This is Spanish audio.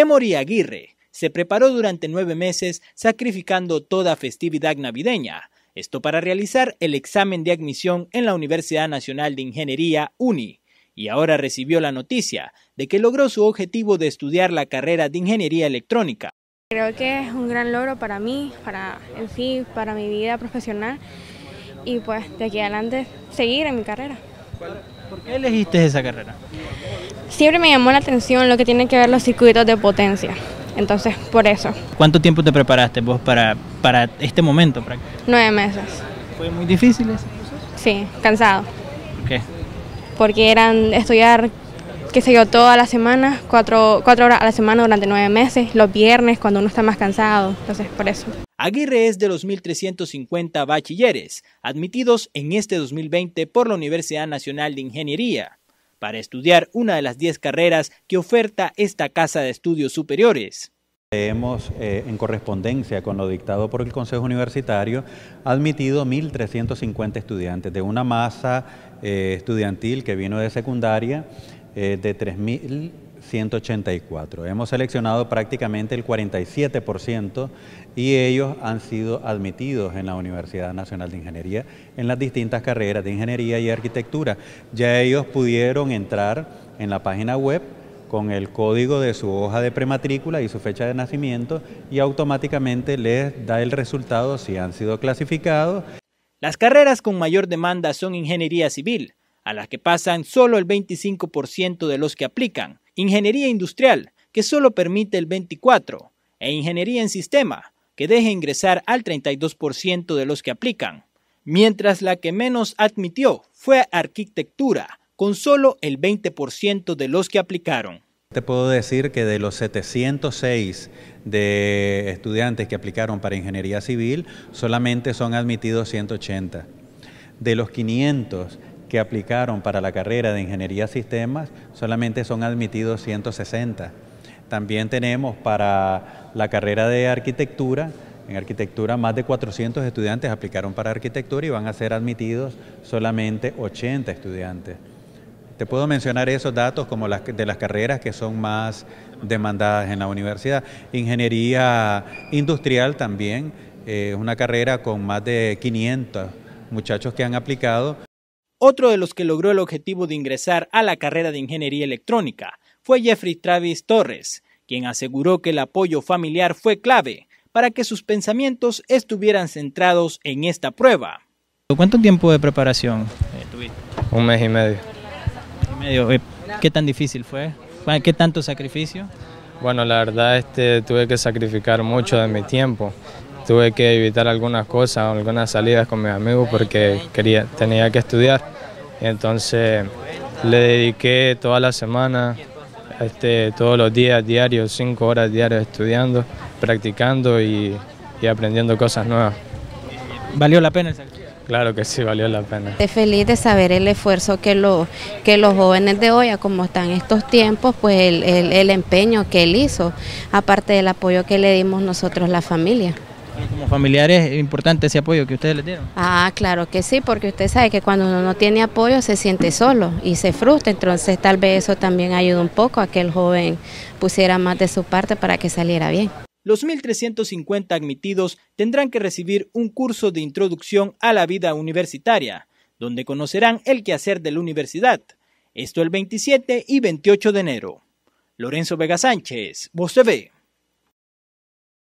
Emory Aguirre se preparó durante nueve meses sacrificando toda festividad navideña, esto para realizar el examen de admisión en la Universidad Nacional de Ingeniería UNI, y ahora recibió la noticia de que logró su objetivo de estudiar la carrera de Ingeniería Electrónica. Creo que es un gran logro para mí, para en sí, para mi vida profesional y pues de aquí adelante seguir en mi carrera. ¿Por qué elegiste esa carrera? Siempre me llamó la atención lo que tiene que ver los circuitos de potencia. Entonces, por eso. ¿Cuánto tiempo te preparaste vos para, para este momento? Nueve meses. ¿Fue muy difícil ese Sí, cansado. ¿Por qué? Porque eran estudiar, qué sé yo, todas la semana, cuatro, cuatro horas a la semana durante nueve meses, los viernes cuando uno está más cansado. Entonces, por eso. Aguirre es de los 1.350 bachilleres admitidos en este 2020 por la Universidad Nacional de Ingeniería para estudiar una de las 10 carreras que oferta esta Casa de Estudios Superiores. Hemos, eh, en correspondencia con lo dictado por el Consejo Universitario, admitido 1.350 estudiantes de una masa eh, estudiantil que vino de secundaria eh, de 3.000 184. Hemos seleccionado prácticamente el 47% y ellos han sido admitidos en la Universidad Nacional de Ingeniería en las distintas carreras de ingeniería y arquitectura. Ya ellos pudieron entrar en la página web con el código de su hoja de prematrícula y su fecha de nacimiento y automáticamente les da el resultado si han sido clasificados. Las carreras con mayor demanda son ingeniería civil, a las que pasan solo el 25% de los que aplican Ingeniería Industrial, que solo permite el 24%, e Ingeniería en Sistema, que deja ingresar al 32% de los que aplican, mientras la que menos admitió fue Arquitectura, con solo el 20% de los que aplicaron. Te puedo decir que de los 706 de estudiantes que aplicaron para ingeniería civil, solamente son admitidos 180. De los 500 que aplicaron para la carrera de Ingeniería Sistemas, solamente son admitidos 160. También tenemos para la carrera de Arquitectura, en arquitectura más de 400 estudiantes aplicaron para arquitectura y van a ser admitidos solamente 80 estudiantes. Te puedo mencionar esos datos como las de las carreras que son más demandadas en la universidad. Ingeniería industrial también es eh, una carrera con más de 500 muchachos que han aplicado otro de los que logró el objetivo de ingresar a la carrera de ingeniería electrónica fue Jeffrey Travis Torres, quien aseguró que el apoyo familiar fue clave para que sus pensamientos estuvieran centrados en esta prueba. ¿Cuánto tiempo de preparación eh, tuviste? Un mes y medio. Eh, ¿Qué tan difícil fue? ¿Qué tanto sacrificio? Bueno, la verdad este, tuve que sacrificar mucho de mi tiempo, tuve que evitar algunas cosas, algunas salidas con mis amigos porque quería, tenía que estudiar. Entonces le dediqué toda la semana, este, todos los días diarios, cinco horas diarias estudiando, practicando y, aprendiendo cosas nuevas. ¿Valió la pena Claro que sí, valió la pena. Estoy feliz de saber el esfuerzo que, que los jóvenes de hoy, como están estos tiempos, pues el empeño que él hizo, aparte del apoyo que le dimos nosotros la familia. Como familiares es importante ese apoyo que ustedes le dieron. Ah, claro que sí, porque usted sabe que cuando uno no tiene apoyo se siente solo y se frustra, entonces tal vez eso también ayuda un poco a que el joven pusiera más de su parte para que saliera bien. Los 1.350 admitidos tendrán que recibir un curso de introducción a la vida universitaria, donde conocerán el quehacer de la universidad. Esto el 27 y 28 de enero. Lorenzo Vega Sánchez, Voz ve